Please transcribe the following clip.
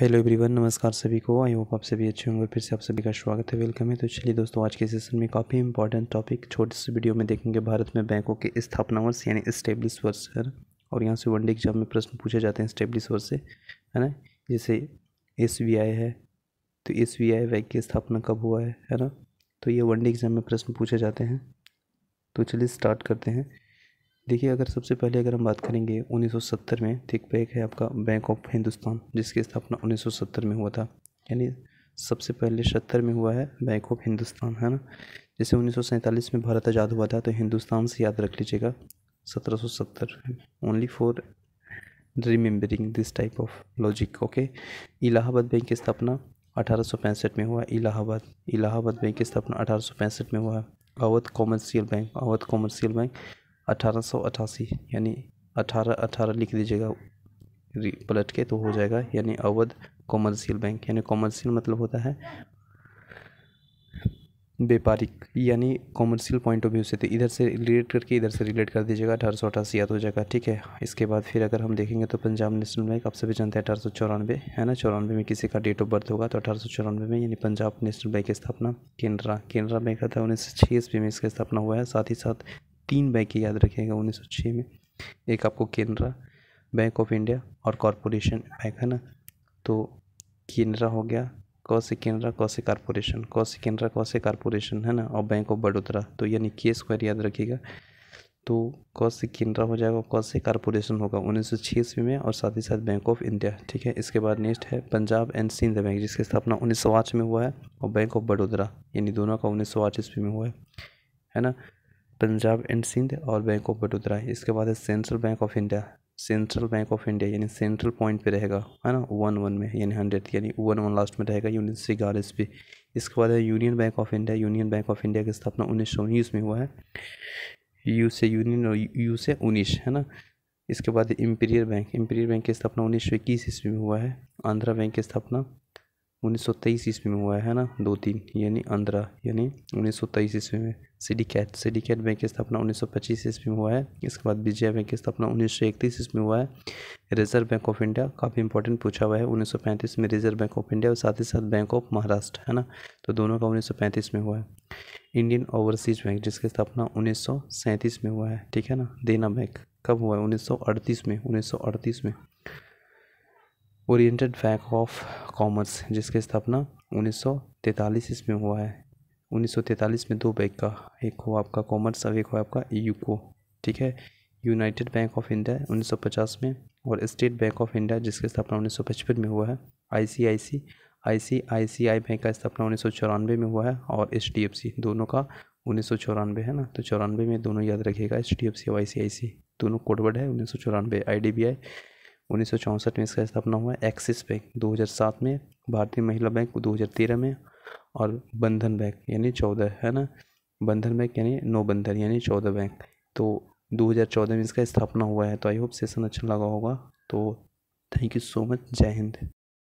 hello everyone नमस्कार सभी को आई होप आप सभी अच्छे होंगे फिर से आप सभी का स्वागत है वेलकम है तो चलिए दोस्तों आज के सेशन में काफ़ी इंपॉर्टेंट टॉपिक छोटे से वीडियो में देखेंगे भारत में बैंकों के स्थापना वर्ष यानी स्टेब्लिश वर्ष है और यहाँ से वनडे एग्जाम में प्रश्न पूछे जाते हैं स्टेब्लिश वर्ष से है ना जैसे एस है तो एस बैंक की स्थापना कब हुआ है है ना तो ये वनडे एग्जाम में प्रश्न पूछे जाते हैं तो चलिए स्टार्ट करते हैं देखिए अगर सबसे पहले अगर हम बात करेंगे 1970 में ठीक तो एक है आपका बैंक ऑफ हिंदुस्तान जिसकी स्थापना 1970 में हुआ था यानी सबसे पहले सत्तर में हुआ है बैंक ऑफ हिंदुस्तान है ना जैसे उन्नीस में भारत आज़ाद हुआ था तो हिंदुस्तान से याद रख लीजिएगा सत्रह only for remembering this type of logic okay Allahabad bank की स्थापना अठारह में हुआ इलाहाबाद इलाहाबाद बैंक की स्थापना अठारह में हुआ है Awadh commercial bank Awadh commercial bank अठारह यानी अठारह अठारह लिख दीजिएगा पलट के तो हो जाएगा यानी अवध कॉमर्शियल बैंक यानी कॉमर्शियल मतलब होता है व्यापारिक यानी कॉमर्शियल पॉइंट ऑफ व्यू से तो इधर से रिलेट करके इधर से रिलेट कर दीजिएगा अठारह सौ अठासी याद हो जाएगा ठीक है इसके बाद फिर अगर हम देखेंगे तो पंजाब नेशनल बैंक आप सभी जानते हैं अठारह सौ चौरानवे है ना चौरानवे में किसी का डेट ऑफ बर्थ होगा तो अठारह सौ चौरानवे में यानी पंजाब नेशनल बैंक की स्थापना केनरा केनरा बैंक का था उन्नीस सौ छः ईस्वी में इसका स्थापना हुआ है साथ ही साथ तीन बैंक याद रखिएगा उन्नीस में एक आपको केनरा बैंक ऑफ इंडिया और कॉरपोरेशन बैंक है ना तो केनरा हो गया क से केनरा क से कॉरपोरेशन क से केनरा क से कॉरपोरेशन है ना और बैंक ऑफ बड़ोदरा तो यानी के स्क्वायर याद रखिएगा तो क से केनरा हो जाएगा क से कॉरपोरेशन होगा उन्नीस सौ छः ईस्वी में और साथ ही साथ बैंक ऑफ इंडिया ठीक है इसके बाद नेक्स्ट है पंजाब एंड सिंध बैंक जिसकी स्थापना उन्नीस सौ आठ में हुआ है और बैंक ऑफ बड़ोदरा यानी दोनों का उन्नीस सौ आठ ईस्वी में हुआ है है ना पंजाब एंड सिंध और बैंक ऑफ बडोदरा इसके बाद है central bank of India central bank of India यानी सेंट्रल पॉइंट पे रहेगा है ना वन वन में यानी हंड्रेड यानी वन वन लास्ट में रहेगा यूनियन सिगारिस पे इसके बाद है union bank of India union bank of India की स्थापना उन्नीस सौ उन्नीस में हुआ है यू से यूनियन और यू से उन्नीस है ना इसके बाद इम्पीरियर बैंक इम्पीरियर बैंक की स्थापना उन्नीस सौ इक्कीस ईस्वी में हुआ है आंध्रा बैंक की स्थापना उन्नीस सौ तेईस ईस्वी में हुआ है ना दो तीन यानी आंध्रा यानी उन्नीस सौ तेईस ईस्वी में सिडिकेट सिडिकेट बैंक की स्थापना उन्नीस सौ पच्चीस ईस्वी में हुआ है इसके बाद विजया बैंक की स्थापना उन्नीस सौ इकतीस ईस्वी में हुआ है रिजर्व बैंक ऑफ इंडिया काफ़ी इंपॉर्टेंट पूछा हुआ है उन्नीस सौ पैंतीस में रिजर्व बैंक ऑफ इंडिया और साथ ही साथ बैंक ऑफ महाराष्ट्र है ना तो दोनों का उन्नीस सौ पैंतीस में हुआ है इंडियन ओवरसीज बैंक जिसकी स्थापना उन्नीस सौ सैंतीस में हुआ है ठीक है ना देना बैंक कब हुआ है उन्नीस सौ अड़तीस में उन्नीस सौ अड़तीस में ओरिएंटेड बैंक ऑफ कॉमर्स जिसकी स्थापना 1943 इसमें हुआ है 1943 में दो बैंक का एक हुआ आपका कॉमर्स और एक हुआ आपका यूको e ठीक है यूनाइटेड बैंक ऑफ इंडिया 1950 में और स्टेट बैंक ऑफ इंडिया जिसकी स्थापना उन्नीस में हुआ है आईसीआईसी आईसीआईसीआई बैंक का स्थापना उन्नीस में हुआ है और एच दोनों का उन्नीस है ना तो चौरानवे में दोनों याद रखिएगा एच डी एफ सी और आई दोनों कोडवर्ड है उन्नीस सौ चौरानवे आई डी बी आई उन्नीस में इसका स्थापना हुआ एक्सिस बैंक 2007 में भारतीय महिला बैंक 2013 में और बंधन बैंक यानी चौदह है ना बंधन बैंक यानी नौ बंधन यानी चौदह बैंक तो 2014 में इसका स्थापना हुआ है तो आई होप सेशन अच्छा लगा होगा तो थैंक यू सो मच जय हिंद